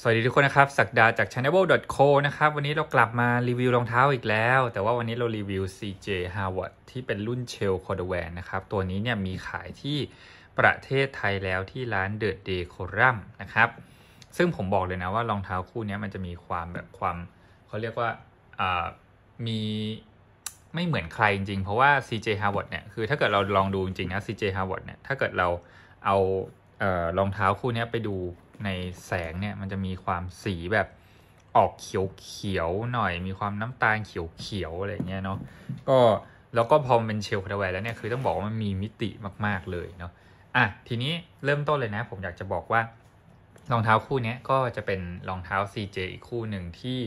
สวัสดีทุกคนนะครับสักดาจาก c h a n n e l co นะครับ วันนี้เรากลับมารีวิวรองเท้าอีกแล้ว แต่ว่าวันนี้เรารีวิว CJ Harvard ที่เป็นรุ่นเชลคอร์ดแวนนะครับ ตัวนี้เนี่ยมีขายที่ประเทศไทยแล้วที่ร้านเดอะเดโครัมนะครับ ซึ่งผมบอกเลยนะว่ารองเท้าคู่นี้มันจะมีความแบบความเขาเรียกว่า มีไม่เหมือนใครจริงๆเพราะว่า CJ Harvard เนี่ยคือถ้าเกิดเราลองดูจริงๆนะ CJ Harvard เนี่ยถ้าเกิดเราเอารองเท้าคู่นี้ไปดูในแสง เนี่ย มันจะมีความสีแบบออกเขียวเขียวหน่อยมีความน้ำตาลเขียวเขียวอะไรเงี้ย เนาะก็แล้วก็พอมัน เป็นเชลคาร์แวร์แล้วเนี่ยคือต้องบอกว่ามันมี มิติมาก ๆ เลย เนาะอ่ะทีนี้เริ่มต้นเลยนะ ผม อยากจะบอกว่ารองเท้าคู่นี้ก็จะเป็นรองเท้า CJ อีกคู่หนึ่งที่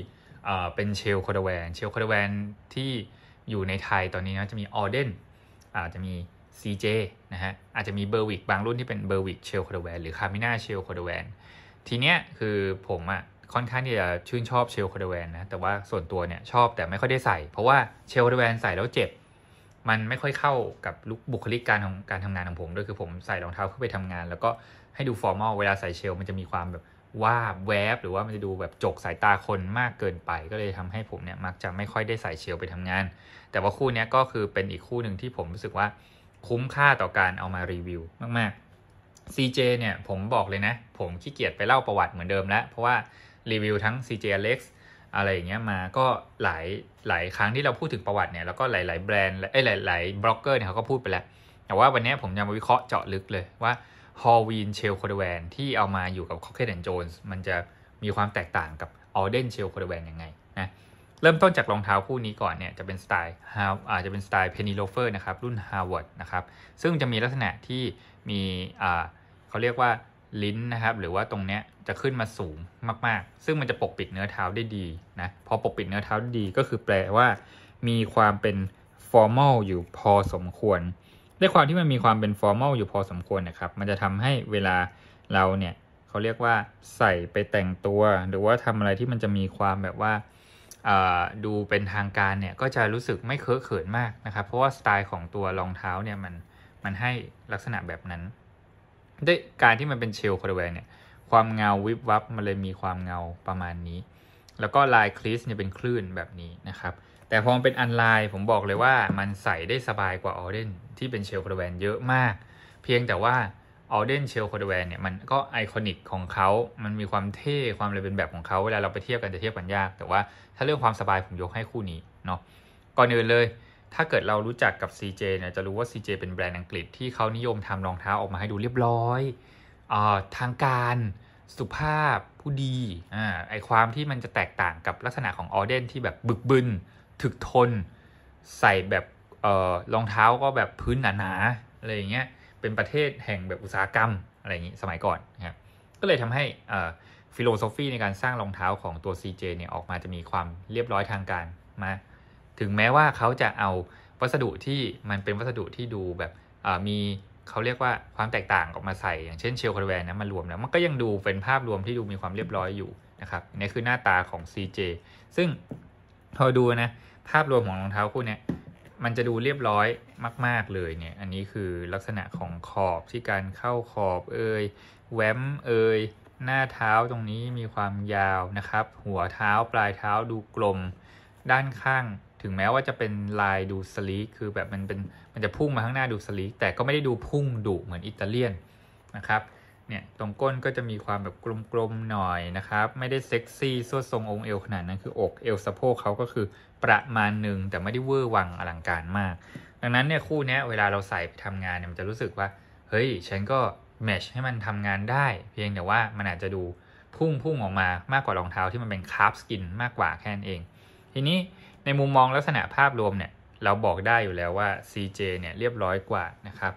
เป็นเชลคอร์ดแว์เชลคอร์ดแว์ที่อยู่ในไทยตอนนี้นะจะมีออเดนอาจจะมี CJ นะฮะ อาจจะมีเบอร์วิกบางรุ่นที่เป็นเบอร์วิกเชลคอร์ดแวนหรือคาร์มิน่าเชลคอร์ดแวน ทีเนี้ยคือผมอะ่ะ ค่อนข้างที่จะชื่นชอบเชลคอร์ดแวนนะ แต่ว่าส่วนตัวเนี่ยชอบแต่ไม่ค่อยได้ใส่ เพราะว่าเชลคอร์ดแวนใส่แล้วเจ็บ มันไม่ค่อยเข้ากับลุคบุคลิกการของการทำงานของผมด้วย คือผมใส่รองเท้าเข้าไปทำงาน แล้วก็ให้ดูฟอร์มอล เวลาใส่เชลมันจะมีความแบบว่าแวบ หรือว่ามันจะดูแบบจกสายตาคนมากเกินไป ก็เลยทำให้ผมเนี่ยมักจะไม่ค่อยได้ใส่เชลไปทำงาน แต่ว่าคู่นี้ก็คือเป็นอีกคู่หนึ่งที่ผมรู้สึกว่าคุ้มค่าต่อการเอามารีวิวมากๆ CJ เนี่ยผมบอกเลยนะ ผมขี้เกียจไปเล่าประวัติเหมือนเดิมแล้ว เพราะว่ารีวิวทั้ง CJ Alex อะไรอย่างเงี้ยมาก็หลายหลายครั้งที่เราพูดถึงประวัติเนี่ยแล้วก็หลาย ๆแบรนด์ไอ้หลายหลายบล็อกเกอร์เนี่ยเขาก็พูดไปแล้วแต่ว่าวันนี้ผมจะมาวิเคราะห์เจาะลึกเลยว่าฮอลวีนเชลโคดแวนที่เอามาอยู่กับคอคเคนแอนด์โจนส์มันจะมีความแตกต่างกับออเดนเชลโคดแวนยังไงนะเริ่มต้นจากรองเท้าคู่นี้ก่อนเนี่ยจะเป็นสไตล์ฮาวอาจจะเป็นสไตล์เพนีโลเฟอร์นะครับ รุ่น Harvard นะครับ ซึ่งจะมีลักษณะที่มีอ่าเขาเรียกว่าลิ้นนะครับ หรือว่าตรงเนี้ยจะขึ้นมาสูงมาก ๆ ซึ่งมันจะปกปิดเนื้อเท้าได้ดีนะ พอปกปิดเนื้อเท้าดีก็คือแปลว่า มีความเป็นฟอร์มอลอยู่พอสมควรด้วยความที่มันมีความเป็นฟอร์มอลอยู่พอสมควรนะครับ มันจะทำให้เวลาเราเนี่ยเขาเรียกว่าใส่ไปแต่งตัว หรือว่าทำอะไรที่มันจะมีความแบบว่าดูเป็นทางการเนี่ยก็จะรู้สึกไม่เคอะเขินมากนะครับ เพราะว่าสไตล์ของตัวรองเท้าเนี่ยมันมันให้ลักษณะแบบนั้น ด้วยการที่มันเป็นเชลคอร์แวร์เนี่ยความเงาวิบวับมันเลยมีความเงาประมาณนี้ แล้วก็ลายคลิสเนี่ยเป็นคลื่นแบบนี้นะครับ แต่พอมันเป็นอันไลน์ผมบอกเลยว่ามันใส่ได้สบายกว่าออเดนที่เป็นเชลคอร์แวนเยอะมากเพียงแต่ว่าออเดนเชลโคดแวนเนี่ยมันก็ไอคอนิกของเขา มันมีความเท่ความอะไรเป็นแบบของเขาเวลาเราไปเทียบกันจะเทียบกันยาก แต่ว่าถ้าเรื่องความสบาย ผมยกให้คู่นี้เนาะ ก่อนอื่นเลย ถ้าเกิดเรารู้จักกับ CJ เนี่ยจะรู้ว่า CJ เป็นแบรนด์อังกฤษที่เขานิยมทำรองเท้าออกมาให้ดูเรียบร้อยอทางการสุภาพผู้ดี อ่าไอความที่มันจะแตกต่างกับลักษณะของออเดนที่แบบบึกบึนถึกทนใส่แบบเอ่อรองเท้าก็แบบพื้นหนาๆอะไรอย่างเงี้ยเป็นประเทศแห่งแบบอุตสาหกรรมอะไรอย่างนี้สมัยก่อนนะครับก็เลยทำให้ฟิโลโซฟี ในการสร้างรองเท้าของตัว CJ เนี่ยออกมาจะมีความเรียบร้อยทางการมาถึงแม้ว่าเขาจะเอาวัสดุที่มันเป็นวัสดุที่ดูแบบมีเขาเรียกว่าความแตกต่างออกมาใส่ อย่าง เช่นเชลคาร์แวนนะมารวมแล้วมันก็ยังดูเป็นภาพรวมที่ดูมีความเรียบร้อยอยู่นะครับนี่คือหน้าตาของ CJ ซึ่งพอดูนะภาพรวมของรองเท้าคู่นี้มันจะดูเรียบร้อยมาก ๆ เลยเนี่ย อันนี้คือลักษณะของขอบที่การเข้าขอบเอยแหวมเอยหน้าเท้าตรงนี้มีความยาวนะครับ หัวเท้าปลายเท้าดูกลมด้านข้าง ถึงแม้ว่าจะเป็นลายดู สลีคือแบบมันเป็นมันจะพุ่งมา ข้างหน้าดูสลีแต่ก็ไม่ได้ดูพุ่งดุเหมือนอิตาเลียนนะครับเนี่ยตรงก้นก็จะมีความแบบกลม ๆ หน่อยนะครับ ไม่ได้เซ็กซี่สวดทรงองค์เอวขนาดนั้นคืออกเอวสะโพกเขาก็คือประมาณหนึ่งแต่ไม่ได้เวอร์วังอลังการมาก ดังนั้นเนี่ยคู่นี้เวลาเราใส่ไปทำงานเนี่ยมันจะรู้สึกว่าเฮ้ยฉันก็แมชให้มันทำงานได้ เพียงแต่ว่ามันอาจจะดูพุ่งพุ่งออกมามากกว่ารองเท้าที่มันเป็นคาร์บสกินมากกว่าแค่นั้นเอง ทีนี้ในมุมมองลักษณะภาพรวมเนี่ย เราบอกได้อยู่แล้วว่า CJ เนี่ยเรียบร้อยกว่านะครับ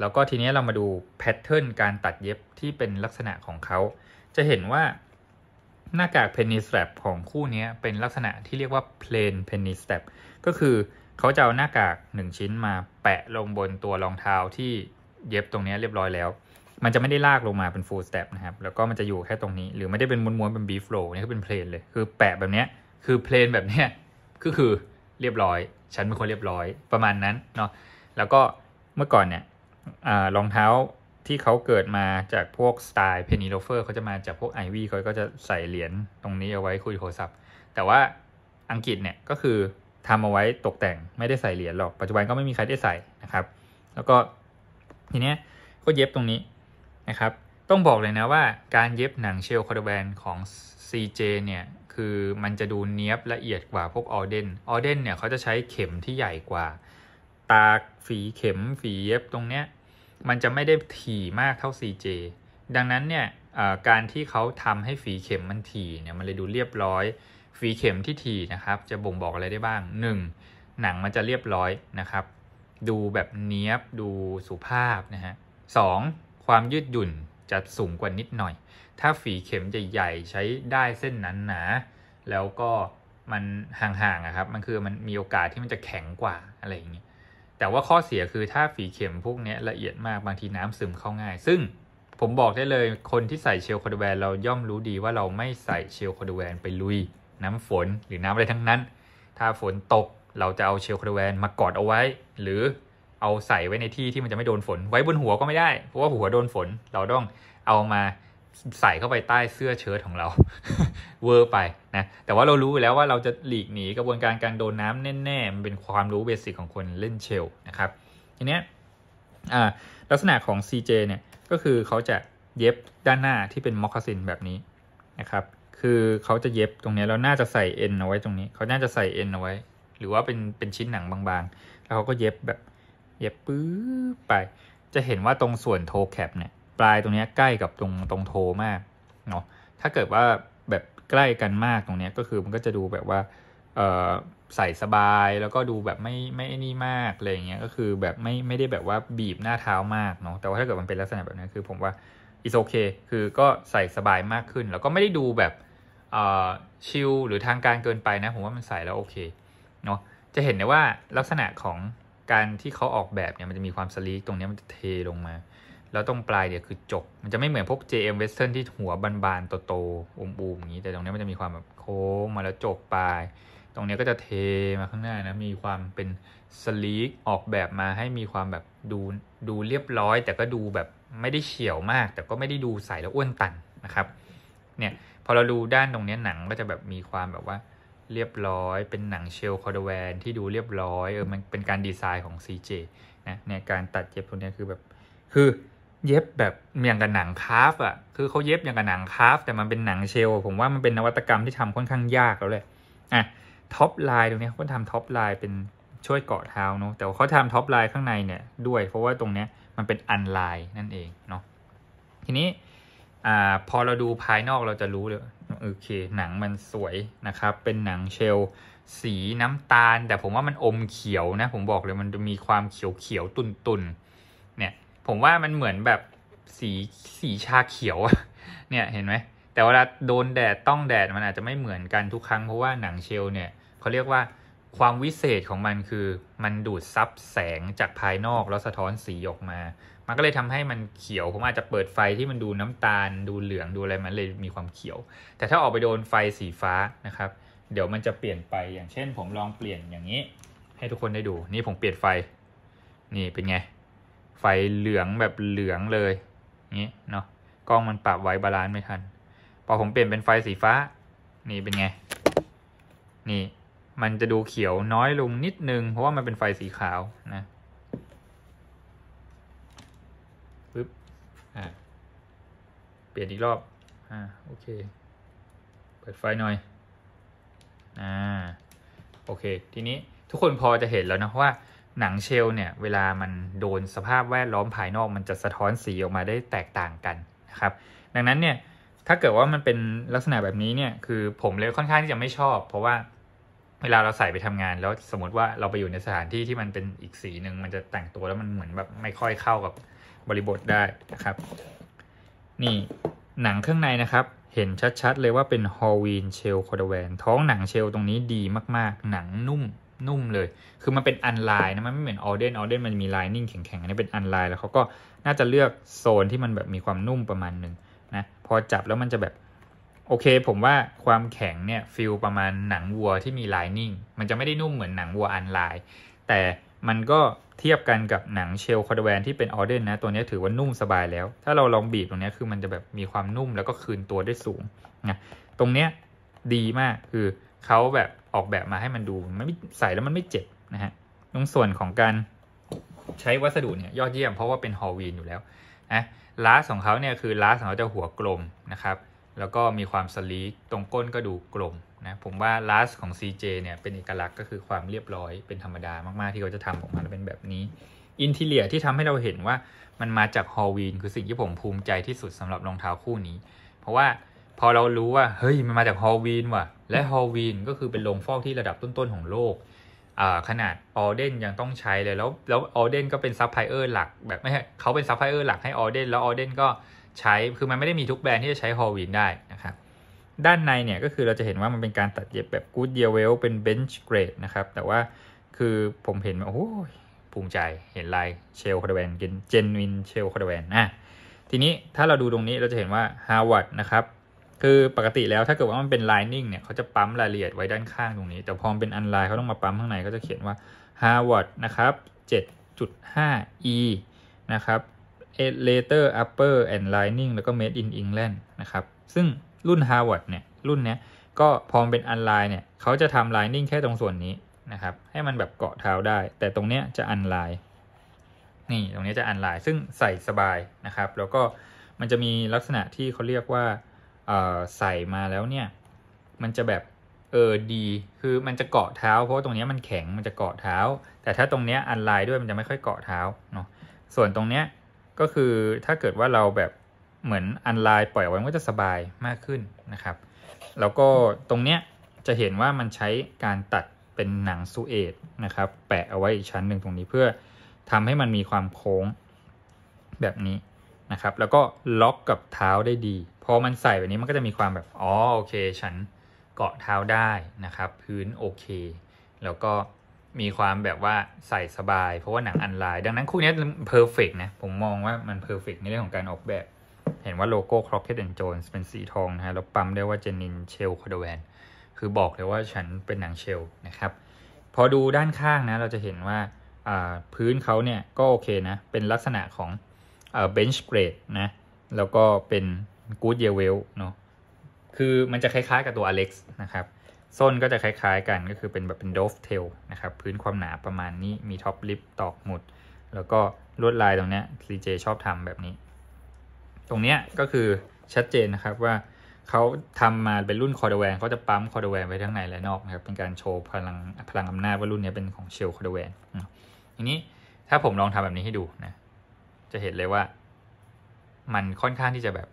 แล้วก็ทีนี้เรามาดูแพทเทิร์นการตัดเย็บที่เป็นลักษณะของเขาจะเห็นว่าหน้ากากเพนนิสแรบของคู่นี้เป็นลักษณะที่เรียกว่าเพลนเพนนิสแรบก็คือเขาจะเอาหน้ากาก 1 ชิ้นมาแปะลงบนตัวรองเท้าที่เย็บตรงนี้เรียบร้อยแล้ว มันจะไม่ได้ลากลงมาเป็นฟูลสเต็ปนะครับ แล้วก็มันจะอยู่แค่ตรงนี้ หรือไม่ได้เป็นม้วนๆเป็นบีฟโ์นี่ก็เป็นเพลนเลย คือแปะแบบนี้คือเพลนแบบนี้ก็คือเรียบร้อยฉันเป็นคนเรียบร้อยประมาณนั้นเนาะแล้วก็เมื่อก่อนเนี่ยรองเท้าที่เขาเกิดมาจากพวกสไตล์เพนิโลเฟอร์เขาจะมาจากพวกไอวี่เขาก็จะใส่เหรียญตรงนี้เอาไว้คุยโทรศัพท์ แต่ว่าอังกฤษเนี่ยก็คือทำเอาไว้ตกแต่งไม่ได้ใส่เหรียญหรอกปัจจุบันก็ไม่มีใครได้ใส่นะครับ แล้วก็ทีเนี้ยก็เย็บตรงนี้นะครับ ต้องบอกเลยนะว่า การเย็บหนังเชลคอร์ดแบนของ CJ เนี่ย คือมันจะดูเนี้ยบละเอียดกว่าพวกออเดนออเดนเนี่ยเขาจะใช้เข็มที่ใหญ่กว่า ตาฝีเข็มฝีเย็บตรงเนี้ยมันจะไม่ได้ถี่มาก เท่า c j ดังนั้นเนี่ย การที่เขาทำให้ ฝีเข็มมันถี่เนี่ย มันเลยดูเรียบร้อย ฝีเข็มที่ถี่นะครับ จะบ่งบอกอะไรได้บ้าง 1. หนังมันจะเรียบร้อยนะครับ ดูแบบเนี้ยบ ดูสุภาพนะฮะสความยืดหยุ่นจะสูงกว่านิดหน่อย ถ้าฝีเข็มจะใหญ่ใช้ได้เส้นนั้นหนา แล้วก็มันห่างๆครับ มันคือมันมีโอกาสที่มันจะแข็งกว่าอะไรอย่างเงี้ยแต่ว่าข้อเสียคือถ้าฝีเข็มพวกนี้ละเอียดมากบางทีน้ำซึมเข้าง่าย ซึ่งผมบอกได้เลยคนที่ใส่เชลคอดแวนเราย่อมรู้ดีว่าเราไม่ใส่เชลคอดแวนไปลุย น้ำฝนหรือน้ำอะไรทั้งนั้น ถ้าฝนตกเราจะเอาเชลคอดแวนมากอดเอาไว้ หรือเอาใส่ไว้ในที่ที่มันจะไม่โดนฝน ไว้บนหัวก็ไม่ได้เพราะว่าหัวโดนฝนเราต้องเอามาใส่เข้าไปใต้เสื้อเชิ้ตของเรา เวอร์ไปนะแต่ว่าเรารู้แล้วว่าเราจะหลีกหนีกระบวนการการโดนน้ำแน่ๆมันเป็นความรู้เบสิกของคนเล่นเชลนะครับทีเนี้ยลักษณะของ CJ เนี่ยก็คือเขาจะเย็บด้านหน้าที่เป็นมอคคาซินแบบนี้นะครับ คือเขาจะเย็บตรงนี้แล้วน่าจะใส่เอ็นเอาไว้ตรงนี้เขาน่าจะใส่เอ็นเอาไว้ หรือว่าเป็นเป็นชิ้นหนังบางๆ แล้วเขาก็เย็บแบบ เย็บปื๊บไปจะเห็นว่าตรงส่วนโทแคปเนี่ยปลายตรงนี้ใกล้กับตรงตรงโทมากเนาะ ถ้าเกิดว่าแบบใกล้กันมากตรงนี้ก็คือมันก็จะดูแบบว่าใส่สบายแล้วก็ดูแบบไม่ไม่นี่มากอะไรเงี้ย ก็คือแบบไม่ไม่ได้แบบว่าบีบหน้าเท้ามากเนาะ แต่ว่าถ้าเกิดมันเป็นลักษณะแบบนี้คือผมว่าอิสโอเคคือก็ใส่สบายมากขึ้นแล้วก็ไม่ได้ดูแบบชิลหรือทางการเกินไปนะ ผมว่ามันใส่แล้วโอเคเนาะ จะเห็นได้ว่าลักษณะของการที่เขาออกแบบเนี่ยมันจะมีความสลีกตรงนี้มันจะเทลงมาแล้วตรงปลายเนี่ยคือจกมันจะไม่เหมือนพวก JM Western ที่หัวบานๆโตๆอมๆ อย่างนี้ แต่ตรงนี้มันจะมีความแบบโค้งมาแล้วจกปลาย ตรงนี้ก็จะเทมาข้างหน้านะ มีความเป็น สลีกออกแบบมาให้มีความแบบดูดูเรียบร้อย แต่ก็ดูแบบไม่ได้เฉียวมาก แต่ก็ไม่ได้ดูใสแล้วอ้วนตันนะครับ เนี่ย พอเราดูด้านตรงนี้หนังก็จะแบบมีความแบบว่าเรียบร้อย เป็นหนังเชลคอร์ดแวนที่ดูเรียบร้อยเออมันเป็นการดีไซน์ของ CJ นะ เนี่ย การตัดเย็บตรงนี้คือแบบ คือเย็บแบบเมียงกับหนังคาฟอ่ะ คือเขาเย็บอย่างกับหนังคาฟแต่มันเป็นหนังเชลผมว่ามันเป็นนวัตกรรมที่ทำค่อนข้างยากแล้วเลย อ่ะท็อปไลน์ตรงนี้เขาทำท็อปไลน์เป็นช่วยเกาะเท้าเนาะแต่เขาทำท็อปไลน์ข้างในเนี่ยด้วย เพราะว่าตรงเนี้ยมันเป็นอันไลน์นั่นเองเนาะทีนี้อ่าพอเราดูภายนอกเราจะรู้เลยโอเค หนังมันสวยนะครับเป็นหนังเชลสีน้ำตาล แต่ผมว่ามันอมเขียวนะผมบอกเลยมันจะมีความเขียวเขียวตุนตุนผมว่ามันเหมือนแบบสีสีชาเขียว เนี่ย เห็นไหมแต่เวลาโดนแดดต้องแดดมันอาจจะไม่เหมือนกันทุกครั้งเพราะว่าหนังเชลเนี่ยเขาเรียกว่าความวิเศษของมันคือมันดูดซับแสงจากภายนอกแล้วสะท้อนสีออกมา มันก็เลยทำให้มันเขียวผมอาจจะเปิดไฟที่มันดูน้ำตาลดูเหลืองดูอะไรมันเลยมีความเขียว แต่ถ้าออกไปโดนไฟสีฟ้านะครับ เดี๋ยวมันจะเปลี่ยนไปอย่างเช่น ผมลองเปลี่ยนอย่างนี้ ให้ทุกคนได้ดูนี่ผมเปลี่ยนไฟ นี่เป็นไงไฟเหลืองแบบเหลืองเลยนี้เนาะกล้องมันปรับไว้บาลานซ์ไม่ทัน พอผมเปลี่ยนเป็นไฟสีฟ้า นี่เป็นไง นี่มันจะดูเขียวน้อยลงนิดนึง เพราะว่ามันเป็นไฟสีขาวนะ ปึ๊บ อ่าเปลี่ยนอีกรอบ อ่า โอเค เปิดไฟหน่อย อ่า โอเค ทีนี้ทุกคนพอจะเห็นแล้วนะว่าหนังเชลเนี่ยเวลามันโดนสภาพแวดล้อมภายนอก มันจะสะท้อนสีออกมาได้แตกต่างกันนะครับดังนั้นเนี่ยถ้าเกิดว่ามันเป็นลักษณะแบบนี้เนี่ยคือผมเลยค่อนข้างที่จะไม่ชอบ เพราะว่าเวลาเราใส่ไปทำงานแล้วสมมติว่าเราไปอยู่ในสถานที่ที่มันเป็นอีกสีหนึ่งมันจะแต่งตัวแล้วมันเหมือนแบบไม่ค่อยเข้ากับบริบทได้นะครับ นี่หนังเครื่องในนะครับ เห็นชัดๆ เลยว่าเป็นฮอลวีนเชลคอดแวนท้องหนังเชลตรงนี้ดีมาก ๆ หนังนุ่มนุ่มเลย คือมันเป็นอันไลน์นะ มันไม่เหมือนออเดนออเดนมันมีลายนิ่งแข็งๆ อันนี้เป็นอันไลน์ แล้วเขาก็น่าจะเลือกโซนที่มันแบบมีความนุ่มประมาณหนึ่งนะ พอจับแล้วมันจะแบบ โอเคผมว่าความแข็งเนี่ยฟิลประมาณหนังวัวที่มีลายนิ่งมันจะไม่ได้นุ่มเหมือนหนังวัวอันไลน์แต่มันก็เทียบกันกับหนังเชลคอร์ดแวนที่เป็นออเดนนะตัวนี้ถือว่านุ่มสบายแล้ว ถ้าเราลองบีบตรงนี้คือมันจะแบบมีความนุ่มแล้วก็คืนตัวได้สูงนะตรงเนี้ยดีมากคือเขาแบบออกแบบมาให้มันดูมันไม่ใส่แล้วมันไม่เจ็บนะฮะตรงส่วนของการใช้วัสดุเนี่ย ยอดเยี่ยมเพราะว่าเป็นฮอลวีนอยู่แล้วนะล้าของเขาเนี่ยคือล้าของเขาจะหัวกลมนะครับ แล้วก็มีความสลีตรงก้นก็ดูกลมนะ ผมว่าลาสของ CJ เนี่ยเป็นเอกลักษณ์ก็คือความเรียบร้อยเป็นธรรมดามากๆที่เขาจะทำออกมาแล้วเป็นแบบนี้ อินทีเลียที่ทำให้เราเห็นว่ามันมาจากฮอลวีนคือสิ่งที่ผมภูมิใจที่สุดสำหรับรองเท้าคู่นี้ เพราะว่าพอเรารู้ว่าเฮ้ยมันมาจากฮอลวีนว่ะและฮอลวีนก็คือเป็นโรงฟอกที่ระดับต้นๆของโลก ขนาดออเดนยังต้องใช้เลยแล้วแล้วออเดนก็เป็นซัพพลายเออร์หลักแบบไม่ใช่เขาเป็นซัพพลายเออร์หลักให้ออเดนแล้วออเดนก็ใช้คือมันไม่ได้มีทุกแบรนด์ที่จะใช้ฮอลวีนได้นะครับ ด้านในเนี่ยก็คือเราจะเห็นว่ามันเป็นการตัดเย็บแบบกูดเดียเวลเป็นเบนช์เกรดนะครับ แต่ว่าคือผมเห็นโอ้ยภูมิใจเห็นลายเชลคอร์ดแวนเจนวินเชลคอร์ดแวนนะทีนี้ถ้าเราดูตรงนี้เราจะเห็นว่าฮาวาดนะครับคือ ปกติแล้วถ้าเกิดว่า มันเป็น lining เนี่ย เขาจะปั๊มรายละเอียดไว้ด้านข้างตรงนี้ แต่ พอเป็นอันไลน์เขาต้องมาปั๊มข้างในเขาจะเขียนว่า Harvard นะครับ 7.5e นะครับ later upper and lining แล้วก็ made in England นะครับซึ่งรุ่น Harvard เนี่ย รุ่นเนี้ยก็ พอเป็นอันไลน์เนี่ย เขาจะทำ lining แค่ตรงส่วนนี้นะครับให้มันแบบเกาะเท้าได้ แต่ตรงเนี้ยจะอันไลน์นี่ตรงนี้จะอันไลน์ซึ่งใส่สบายนะครับแล้วก็มันจะมีลักษณะที่เขาเรียกว่าใส่มาแล้วเนี่ยมันจะแบบเออดีคือมันจะเกาะเท้า เพราะตรงนี้มันแข็งมันจะเกาะเท้า แต่ถ้าตรงนี้อันไลน์ด้วยมันจะไม่ค่อยเกาะเท้าเนาะส่วนตรงเนี้ยก็คือถ้าเกิดว่าเราแบบเหมือนอันไลน์ปล่อยไว้มันก็จะสบายมากขึ้นนะครับแล้วก็ตรงเนี้ยจะเห็นว่ามันใช้การตัดเป็นหนังสูเอตนะครับแปะเอาไว้อีกชั้นหนึ่งตรงนี้เพื่อทำให้มันมีความโค้งแบบนี้นะครับแล้วก็ล็อกกับเท้าได้ดี พอมันใส่แบบนี้มันก็จะมีความแบบ อ๋อโอเคฉันเกาะเท้าได้นะครับ พื้นโอเค แล้วก็มีความแบบว่าใส่สบายเพราะว่าหนังอันลาย ดังนั้นคู่นี้เพอร์เฟกนะ ผมมองว่ามันเพอร์เฟกในเรื่องของการออกแบบ เห็นว่าโลโก้ Crockett อนด Jones เป็นสีทองนะฮะแล้วปั๊มได้ว่าเจนินเชลคอดแวนคือบอกเลยว่าฉันเป็นหนังเชลนะครับพอดูด้านข้างนะเราจะเห็นว่าพื้นเขาเนี่ยก็โอเคนะเป็นลักษณะของเบนช์เกรดนะ แล้วก็เป็นกู๊ดเยเวลเนาะ คือมันจะคล้ายๆ กับตัว Alex นะครับส้นก็จะคล้ายๆ กันก็คือเป็นแบบเป็นโดฟเทลนะครับ พื้นความหนาประมาณนี้มีท็อปลิปตอกหมุดแล้วก็ลวดลายตรงเนี้ยซีเจชอบทำแบบนี้ ตรงเนี้ยก็คือชัดเจนนะครับว่าเขาทำมาเป็นรุ่นคอร์ดแวนเขาจะปั๊มคอร์ดแวนไว้ทั้งในและนอกนะครับ เป็นการโชว์พลังพลังอำนาจว่ารุ่นนี้เป็นของเชลคอร์ดแวนอันนี้ถ้าผมลองทำแบบนี้ให้ดูนะจะเห็นเลยว่ามันค่อนข้างที่จะแบบ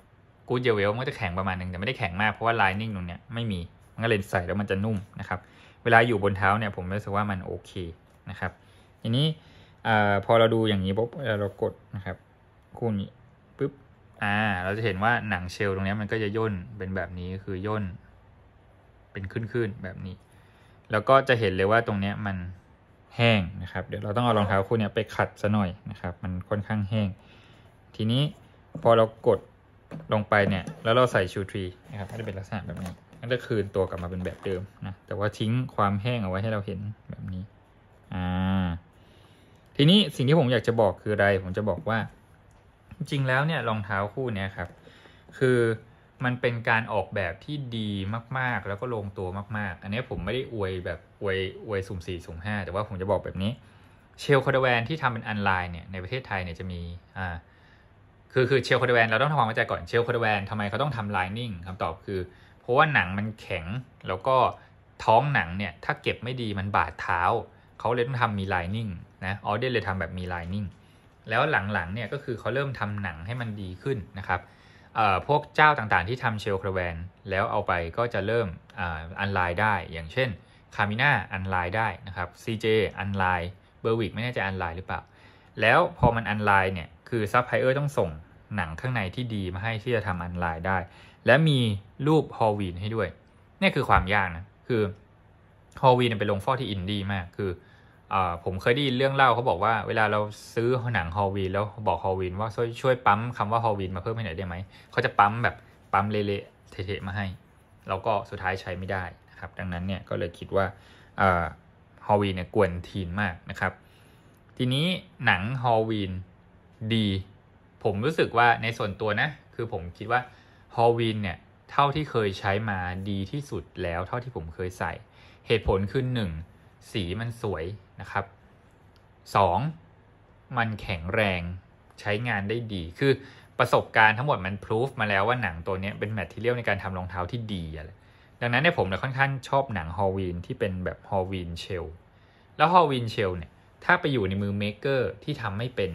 กูดเยเวลมันก็จะแข็งประมาณนึงแต่ ไม่ได้แข็งมากเพราะว่าไลนิ่งตรงเนี้ยไม่มี มันก็เลยใส่แล้วมันจะนุ่มนะครับ เวลาอยู่บนเท้าเนี่ยผมรู้สึกว่ามันโอเคนะครับทีนี้พอเราดูอย่างนี้ปุ๊บเรากดนะครับ คู่นี้ปุ๊บอ่าเราจะเห็นว่าหนังเชล ตรงนี้ มันก็จะย่น เป็นแบบนี้คือย่นเป็นขึ้น ๆ แบบนี้ แล้วก็จะเห็นเลยว่าตรงเนี้ยมันแห้งนะครับเดี๋ยวเราต้องเอารองเท้าคู่นี้ไปขัดซะหน่อยนะครับ มันค่อนข้างแห้ง ทีนี้พอเรากดลงไปเนี่ยแล้วเราใส่ชูทรีนะครับก็จะเป็นลักษณะแบบนี้ก็จะคืนตัวกลับมาเป็นแบบเดิมนะแต่ว่าทิ้งความแห้งเอาไว้ให้เราเห็นแบบนี้ อ่าทีนี้สิ่งที่ผมอยากจะบอกคืออะไรผมจะบอกว่า จริงแล้วเนี่ยรองเท้าคู่นี้ครับ คือมันเป็นการออกแบบที่ดีมากๆ แล้วก็ลงตัวมากๆ อันนี้ผมไม่ได้อวยแบบอวยอวยสุ่มสี่สุ่มห้าแต่ว่าผมจะบอกแบบนี้ เชลคอร์ดแวนที่ทำเป็นออนไลน์เนี่ยในประเทศไทยเนี่ยจะมีอ่าคือคือเชลคอร์ดแวนเราต้องทำความเข้าใจก่อนเชลคอร์ดแวนทำไมเขาต้องทำไลนิ่งคำตอบคือ เพราะว่าหนังมันแข็ง แล้วก็ท้องหนังเนี่ย ถ้าเก็บไม่ดีมันบาดเท้าเขาเลยต้องทำมีไลนิ่งนะออเดนเลยทำแบบมีไลนิ่งแล้วหลังๆเนี่ยก็คือเขาเริ่มทำหนังให้มันดีขึ้นนะครับพวกเจ้าต่างๆที่ทำเชลครแวน แล้วเอาไปก็จะเริ่มอันไลน์ได้ อย่างเช่น คามิน่าอันไลน์ได้นะครับ CJ อันไลน์เบอร์วิกไม่แน่ใจอันไลน์หรือเปล่า แล้วพอมันอันไลน์เนี่ย คือซัพพลายเออร์ต้องส่งหนังข้างในที่ดีมาให้ที่จะทำอันไลน์ได้ และมีรูปฮอลวีนให้ด้วย นี่คือความยากนะ คือฮอลวีนเป็นลงฟอที่อินดีมากคือผมเคยได้ยินเรื่องเล่าเขาบอกว่าเวลาเราซื้อหนังฮอลวีนแล้วบอกฮอลวีนว่าช่วย ช่วยปั๊มคำว่าฮอลวีนมาเพิ่มให้หน่อยได้ไหมเขาจะปั๊มแบบปั๊มเละๆเทะๆมาให้ แล้วก็สุดท้ายใช้ไม่ได้นะครับ ดังนั้นเนี่ยก็เลยคิดว่าฮอลวีนเนี่ยกวนทีนมากนะครับ ทีนี้หนังฮอลวีนดี ผมรู้สึกว่าในส่วนตัวนะคือผมคิดว่าฮอลวีนเนี่ยเท่าที่เคยใช้มาดีที่สุดแล้วเท่าที่ผมเคยใส่ เหตุผลคือหนึ่งสีมันสวยนะครับ 2. มันแข็งแรงใช้งานได้ดี คือประสบการณ์ทั้งหมดมันพิสูจมาแล้วว่าหนังตัวนี้เป็นแมทเทียลในการทำรองเท้าที่ดีอะไรดังนั้นเนี่ยผมเนี่ยค่อนข้างชอบหนังฮอลวีนที่เป็นแบบฮอลวีนเชล แล้วฮอลวีนเชลเนี่ย ถ้าไปอยู่ในมือเมคเกอร์ที่ทำไม่เป็น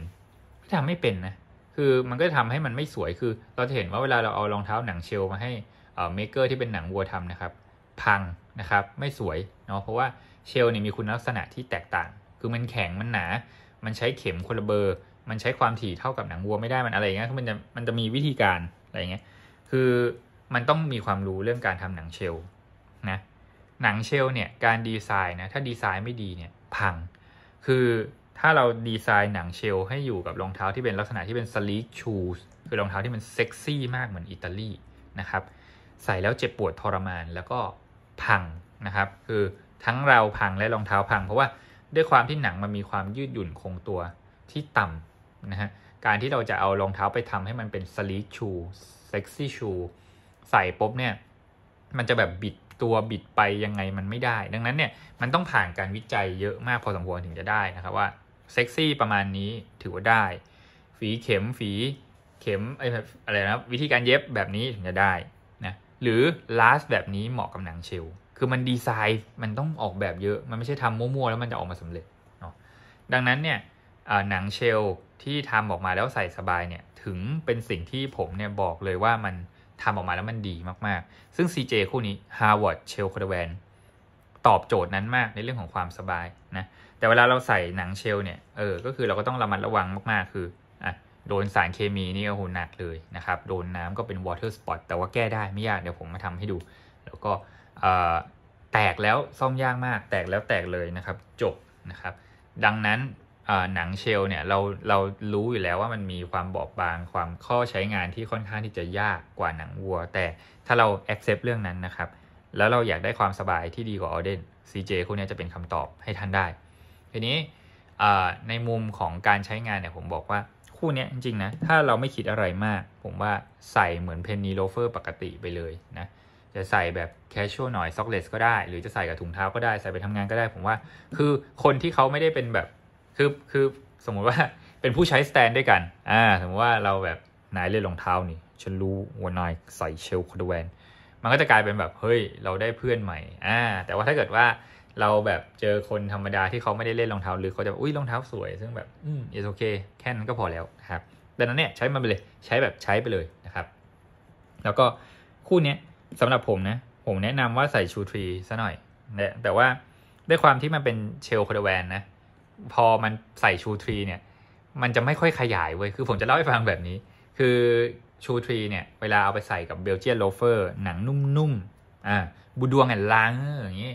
ม่ทำไม่เป็นนะ คือมันก็จะทำให้มันไม่สวย คือเราจะเห็นว่าเวลาเราเอารองเท้าหนังเชล มาให้เมคเกอร์ที่เป็นหนังวัวทำนะครับ พังนะครับ ไม่สวยเนาะ เพราะว่าเชลเนี่ยมีคุณลักษณะที่แตกต่าง คือมันแข็ง มันหนา มันใช้เข็มคนละเบอร์ มันใช้ความถี่เท่ากับหนังวัวไม่ได้ มันอะไรเงี้ยมันจะ มันจะมีวิธีการอะไรเงี้ย คือมันต้องมีความรู้เรื่องการทำหนังเชลนะ หนังเชลเนี่ยการดีไซน์นะ ถ้าดีไซน์ไม่ดีเนี่ยพัง คือถ้าเราดีไซน์หนังเชล ให้อยู่กับรองเท้าที่เป็นลักษณะที่เป็นสลีกชูสคือรองเท้าที่มันเซ็กซี่มากเหมือนอิตาลีนะครับ ใส่แล้วเจ็บปวดทรมานแล้วก็พังนะครับ คือทั้งเราพังและรองเท้าพัง เพราะว่าด้วยความที่หนังมันมีความยืดหยุ่นคงตัวที่ต่ำนะฮะการที่เราจะเอารองเท้าไปทำให้มันเป็นสลีชชูเซ็กซี่ชูใส่ปุ๊บเนี่ยมันจะแบบบิดตัวบิดไปยังไงมันไม่ได้ ดังนั้นเนี่ย มันต้องผ่านการวิจัยเยอะมากพอสมควรถึงจะได้นะครับว่าเซ็กซี่ประมาณนี้ถือว่าได้ ฝีเข็มฝีเข็มอะไรนะวิธีการเย็บแบบนี้ถึงจะได้นะหรือลาสแบบนี้เหมาะกับหนังเชลคือมันดีไซน์มันต้องออกแบบเยอะ มันไม่ใช่ทำมั่วๆ แล้วมันจะออกมาสำเร็จเนาะ ดังนั้นเนี่ยหนังเชลที่ทำออกมาแล้วใส่สบายเนี่ย ถึงเป็นสิ่งที่ผมเนี่ย บอกเลยว่ามันทำออกมาแล้วมันดีมากๆ ซึ่ง CJ คู่นี้ Harvard เชลคอร์แวนตอบโจทย์นั้นมากในเรื่องของความสบายนะ แต่เวลาเราใส่หนังเชลเนี่ย เออ ก็คือเราก็ต้องระมัดระวังมากๆ คืออ่ะโดนสารเคมีนี่ก็โหหนักเลยนะครับ โดนน้ำก็เป็น water spot แต่ว่าแก้ได้ไม่ยากเดี๋ยวผมมาทำให้ดู แล้วก็แตกแล้วซ่อมยากมาก แตกแล้วแตกเลยนะครับจบนะครับดังนั้นหนังเชลเนี่ยเราเรารู้อยู่แล้วว่ามันมีความบอบบางความข้อใช้งานที่ค่อนข้างที่จะยากกว่าหนังวัวแต่ถ้าเรา accept เรื่องนั้นนะครับ แล้วเราอยากได้ความสบายที่ดีกว่าออเดน CJ คู่นี้จะเป็นคำตอบให้ท่านได้ ทีนี้ในมุมของการใช้งานเนี่ยผมบอกว่าคู่นี้จริง ๆนะ ถ้าเราไม่คิดอะไรมาก ผมว่าใส่เหมือนเพนนีโลเฟอร์ปกติไปเลยนะจะใส่แบบแคชชวลหน่อยซ็อกเลสก็ได้หรือจะใส่กับถุงเท้าก็ได้ใส่ไปทำงานก็ได้ ผมว่าคือคนที่เขาไม่ได้เป็นแบบ คือคือสมมุติว่าเป็นผู้ใช้สแตนด้วยกัน อ่าสมมติว่าเราแบบนายเล่นรองเท้า นี่ ฉันรู้ว่านายใส่เชลคอดแวน มันก็จะกลายเป็นแบบเฮ้ย เราได้เพื่อนใหม่ อ่า แต่ว่าถ้าเกิดว่าเราแบบเจอคนธรรมดาที่เขาไม่ได้เล่นรองเท้า หรือเขาจะอุ้ยรองเท้าสวย ซึ่งแบบ อืมีสโอเคแค่นั้นก็พอแล้วครับดังนั้นเนี่ยใช้มันไปเลยใช้แบบใช้ไปเลยนะครับ แล้วก็คู่เนี้ยสำหรับผมนะ ผมแนะนำว่าใส่ชูทรีซะหน่อย แต่ว่าด้วยความที่มันเป็นเชลโคดแวนนะ พอมันใส่ชูทรีเนี่ย มันจะไม่ค่อยขยายเว้ย คือผมจะเล่าให้ฟังแบบนี้ คือชูทรีเนี่ย เวลาเอาไปใส่กับเบลเจียนโลเฟอร์หนังนุ่มๆอ่าบูดวงแอนล้าง อย่างนี้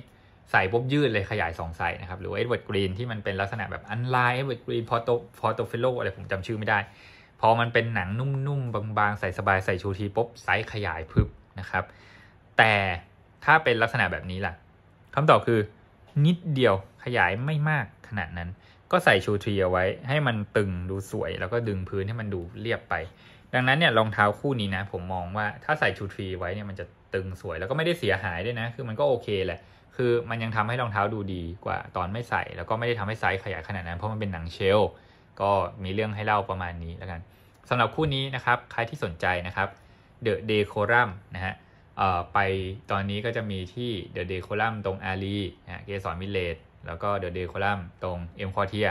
ใส่ปุ๊บยืดเลยขยายสองไซส์นะครับ หรือเอ็ดเวิร์ดกรีนที่มันเป็นลักษณะแบบอันไลน์เอ็ดเวิร์ดกรีนพอโตพอโตเฟโลอะไร ผมจำชื่อไม่ได้ พอมันเป็นหนังนุ่มๆบางๆ ใส่สบายใส่ชูทรีปุ๊บไซส์ขยายพึบนะครับแต่ถ้าเป็นลักษณะแบบนี้ล่ะคำตอบคือ นิดเดียวขยายไม่มากขนาดนั้น ก็ใส่ชูทรีเอาไว้ ให้มันตึงดูสวย แล้วก็ดึงพื้นให้มันดูเรียบไป ดังนั้นเนี่ยรองเท้าคู่นี้นะ ผมมองว่าถ้าใส่ชูทรีไว้เนี่ยมันจะตึงสวย แล้วก็ไม่ได้เสียหายด้วยนะ คือมันก็โอเค แหละ คือมันยังทำให้รองเท้าดูดีกว่าตอนไม่ใส่ แล้วก็ไม่ได้ทำให้ไซส์ขยายขนาดนั้นเพราะมันเป็นหนังเชล ก็มีเรื่องให้เล่าประมาณนี้แล้วกันสำหรับคู่นี้นะครับใครที่สนใจนะครับ The d e c o r u m นะฮะไปตอนนี้ก็จะมีที่ The d e c o r u m ตรงอารีนะเกสรมิเลตแล้วก็ The d e c o r u m ตรง เอ็มคอเทีย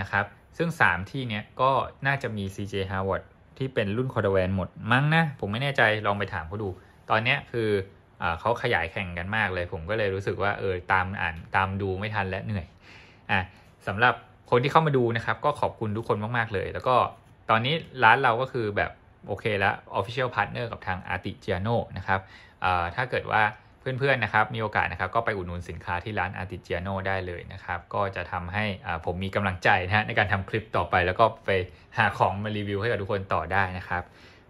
นะครับ ซึ่ง 3 ที่เนี้ยก็น่าจะมี CJ Harvard ที่เป็นรุ่นคอร์ดแวนหมดมั้งนะผมไม่แน่ใจลองไปถามเขาดู ตอนเนี้ยคืออเขาขยายแข่งกันมากเลยผมก็เลยรู้สึกว่า เออตามอ่านตามดูไม่ทันและเหนื่อยอ่ะสำหรับคนที่เข้ามาดูนะครับก็ขอบคุณทุกคนมากๆเลย แล้วก็ตอนนี้ร้านเราก็คือแบบโอเคแล้ว Official Partner กับทาง Artigiano นะครับถ้าเกิดว่าเพื่อนๆนะครับมีโอกาสนะครับก็ไปอุดหนุนสินค้าที่ร้าน Artigiano ได้เลยนะครับก็จะทำให้ผมมีกำลังใจนะฮะในการทำคลิปต่อไป แล้วก็ไปหาของมารีวิวให้กับทุกคนต่อได้นะครับ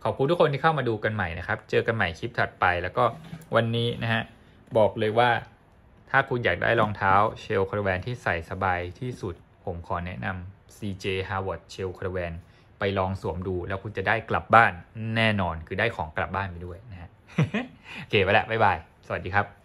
ขอบคุณทุกคนที่เข้ามาดูกันใหม่นะครับเจอกันใหม่คลิปถัดไป แล้วก็วันนี้นะฮะบอกเลยว่า ถ้าคุณอยากได้รองเท้าเชลคาร์แวนที่ใส่สบายที่สุดผมขอแนะนำ CJ Harvard เชลคาร์แวนไปลองสวมดูแล้วคุณจะได้กลับบ้านแน่นอนคือได้ของกลับบ้านไปด้วยนะฮะโอเคไปละ บ๊ายบาย สวัสดีครับ